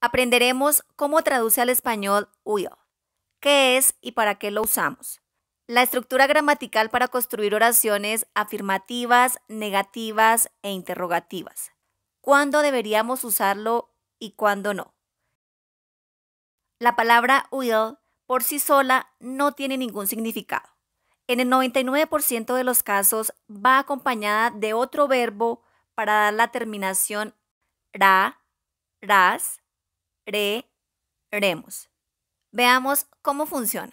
Aprenderemos cómo traduce al español will, qué es y para qué lo usamos. La estructura gramatical para construir oraciones afirmativas, negativas e interrogativas. ¿Cuándo deberíamos usarlo y cuándo no? La palabra will por sí sola no tiene ningún significado. En el 99% de los casos va acompañada de otro verbo para dar la terminación ra, ras, Veamos cómo funciona.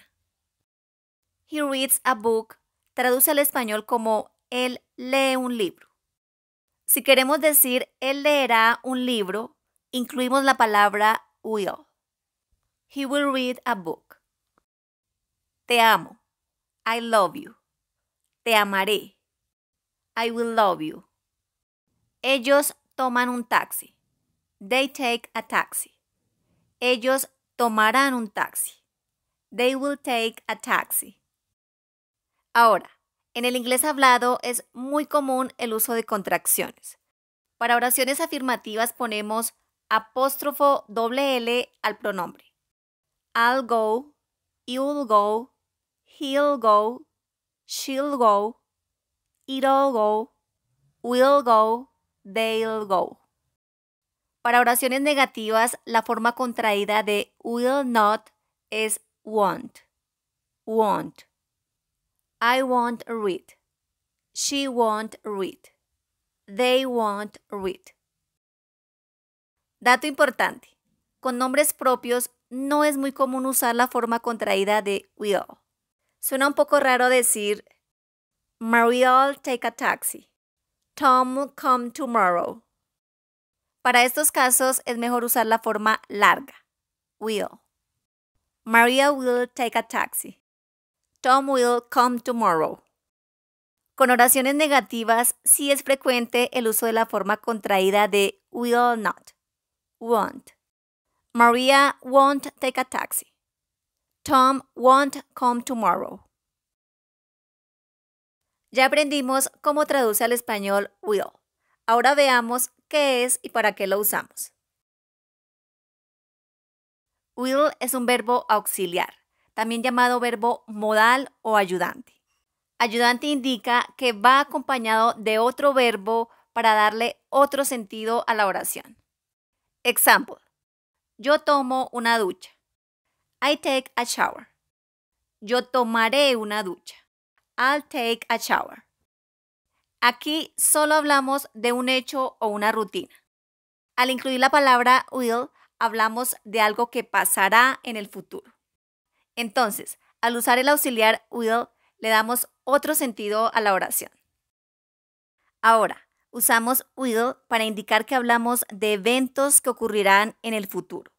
He reads a book traduce al español como él lee un libro. Si queremos decir él leerá un libro, incluimos la palabra will. He will read a book. Te amo. I love you. Te amaré. I will love you. Ellos toman un taxi. They take a taxi. Ellos tomarán un taxi. They will take a taxi. Ahora, en el inglés hablado es muy común el uso de contracciones. Para oraciones afirmativas ponemos apóstrofo doble L al pronombre. I'll go, you'll go, he'll go, she'll go, it'll go, we'll go, they'll go. Para oraciones negativas, la forma contraída de will not es won't. Won't. I won't read. She won't read. They won't read. Dato importante. Con nombres propios no es muy común usar la forma contraída de will. Suena un poco raro decir Mary'll take a taxi. Tom come tomorrow. Para estos casos es mejor usar la forma larga. Will. Maria will take a taxi. Tom will come tomorrow. Con oraciones negativas sí es frecuente el uso de la forma contraída de will not, won't. Maria won't take a taxi. Tom won't come tomorrow. Ya aprendimos cómo traduce al español will. Ahora veamos qué es y para qué lo usamos. Will es un verbo auxiliar, también llamado verbo modal o ayudante. Ayudante indica que va acompañado de otro verbo para darle otro sentido a la oración. Example. Yo tomo una ducha. I take a shower. Yo tomaré una ducha. I'll take a shower. Aquí solo hablamos de un hecho o una rutina. Al incluir la palabra will, hablamos de algo que pasará en el futuro. Entonces, al usar el auxiliar will, le damos otro sentido a la oración. Ahora, usamos will para indicar que hablamos de eventos que ocurrirán en el futuro,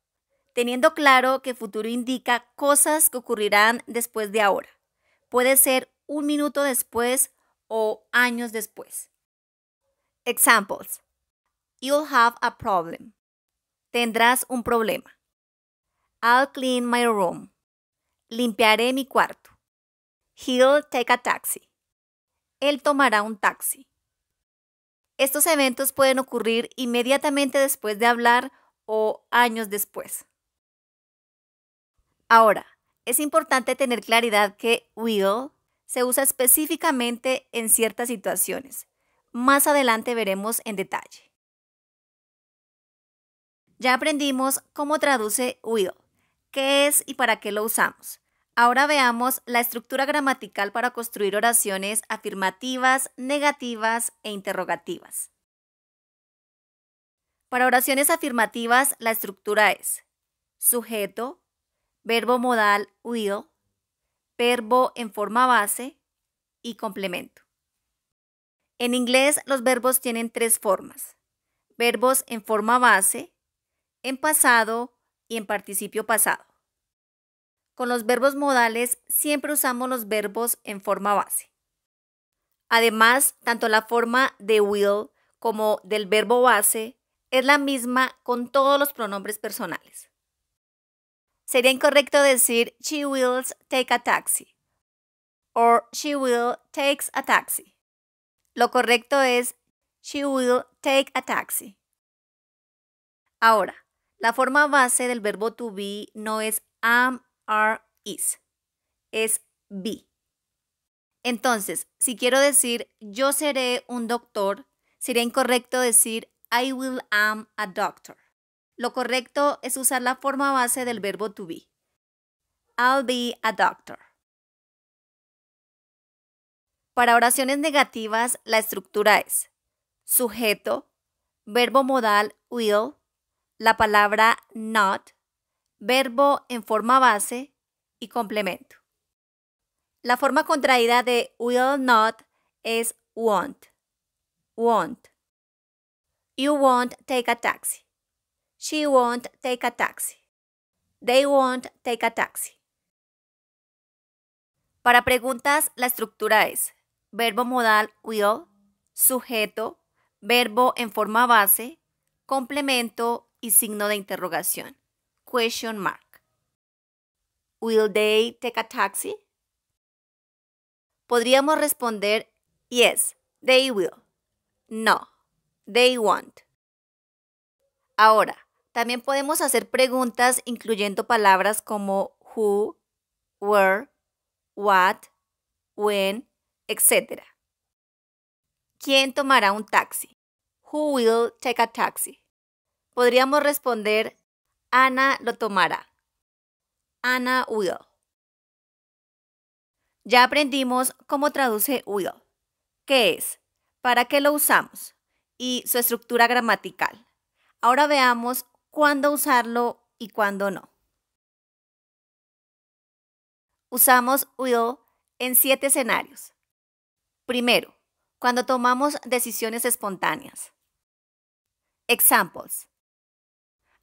teniendo claro que futuro indica cosas que ocurrirán después de ahora. Puede ser un minuto después o años después. Examples. You'll have a problem. Tendrás un problema. I'll clean my room. Limpiaré mi cuarto. He'll take a taxi. Él tomará un taxi. Estos eventos pueden ocurrir inmediatamente después de hablar o años después. Ahora, es importante tener claridad que will se usa específicamente en ciertas situaciones. Más adelante veremos en detalle. Ya aprendimos cómo traduce will, qué es y para qué lo usamos. Ahora veamos la estructura gramatical para construir oraciones afirmativas, negativas e interrogativas. Para oraciones afirmativas, la estructura es sujeto, verbo modal will, verbo en forma base y complemento. En inglés los verbos tienen tres formas. Verbos en forma base, en pasado y en participio pasado. Con los verbos modales siempre usamos los verbos en forma base. Además, tanto la forma de will como del verbo base es la misma con todos los pronombres personales sería incorrecto decir she will take a taxi or she will takes a taxi. Lo correcto es she will take a taxi. Ahora, la forma base del verbo to be no es am, are, is, es be. Entonces, si quiero decir yo seré un doctor, sería incorrecto decir I will am a doctor. Lo correcto es usar la forma base del verbo to be. I'll be a doctor. Para oraciones negativas, la estructura es sujeto, verbo modal will, la palabra not, verbo en forma base y complemento. La forma contraída de will not es won't. Won't. You won't take a taxi. She won't take a taxi. They won't take a taxi. Para preguntas, la estructura es verbo modal will, sujeto, verbo en forma base, complemento y signo de interrogación. Question mark. Will they take a taxi? Podríamos responder yes, they will. No, they won't. Ahora, también podemos hacer preguntas incluyendo palabras como who, where, what, when, etc. ¿Quién tomará un taxi? Who will take a taxi? Podríamos responder Ana lo tomará. Ana will. Ya aprendimos cómo traduce will. ¿Qué es? ¿Para qué lo usamos? Y su estructura gramatical. Ahora veamos cuándo usarlo y cuándo no. Usamos will en siete escenarios. Primero, cuando tomamos decisiones espontáneas. Examples.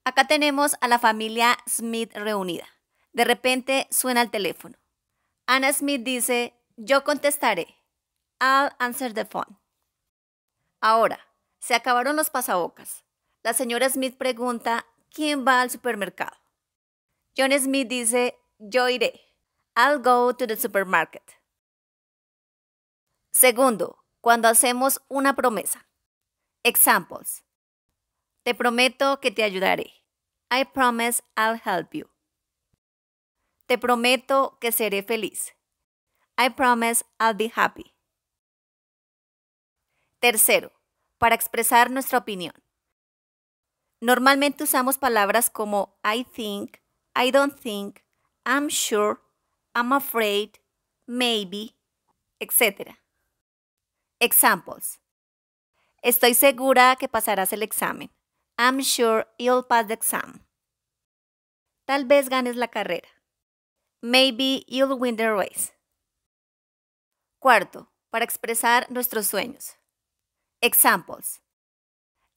Acá tenemos a la familia Smith reunida. De repente suena el teléfono. Ana Smith dice, yo contestaré. I'll answer the phone. Ahora, se acabaron los pasabocas. La señora Smith pregunta, ¿quién va al supermercado? John Smith dice, yo iré. I'll go to the supermarket. Segundo, cuando hacemos una promesa. Examples. Te prometo que te ayudaré. I promise I'll help you. Te prometo que seré feliz. I promise I'll be happy. Tercero, para expresar nuestra opinión. Normalmente usamos palabras como I think, I don't think, I'm sure, I'm afraid, maybe, etc. Examples. Estoy segura que pasarás el examen. I'm sure you'll pass the exam. Tal vez ganes la carrera. Maybe you'll win the race. Cuarto, para expresar nuestros sueños. Examples.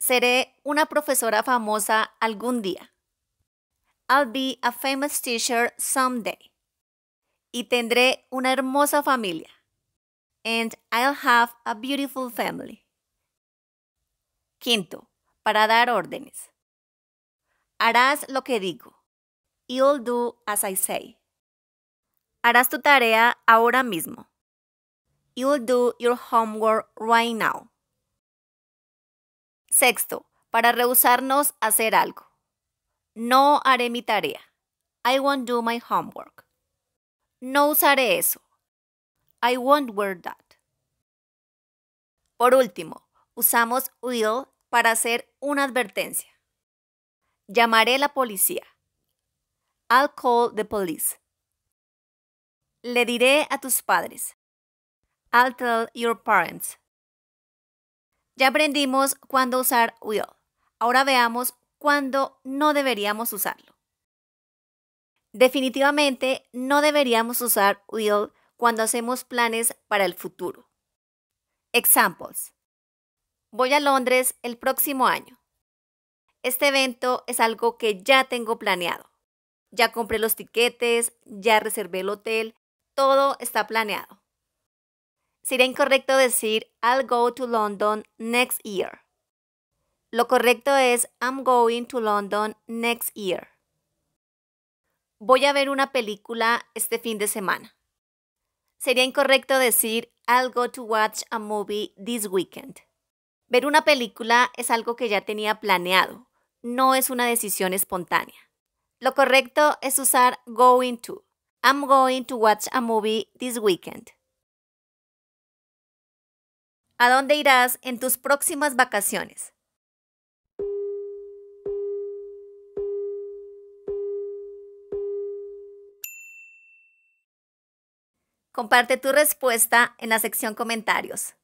Seré una profesora famosa algún día. I'll be a famous teacher someday. Y tendré una hermosa familia. And I'll have a beautiful family. Quinto, para dar órdenes. Harás lo que digo. You'll do as I say. Harás tu tarea ahora mismo. You'll do your homework right now. Sexto, para rehusarnos a hacer algo. No haré mi tarea. I won't do my homework. No usaré eso. I won't wear that. Por último, usamos will para hacer una advertencia. Llamaré a la policía. I'll call the police. Le diré a tus padres. I'll tell your parents. Ya aprendimos cuándo usar will. Ahora veamos cuándo no deberíamos usarlo. Definitivamente no deberíamos usar will cuando hacemos planes para el futuro. Examples. Voy a Londres el próximo año. Este evento es algo que ya tengo planeado. Ya compré los tiquetes, ya reservé el hotel, todo está planeado sería incorrecto decir I'll go to London next year. Lo correcto es I'm going to London next year. Voy a ver una película este fin de semana. Sería incorrecto decir I'll go to watch a movie this weekend. Ver una película es algo que ya tenía planeado, no es una decisión espontánea. Lo correcto es usar going to. I'm going to watch a movie this weekend. ¿A dónde irás en tus próximas vacaciones? Comparte tu respuesta en la sección comentarios.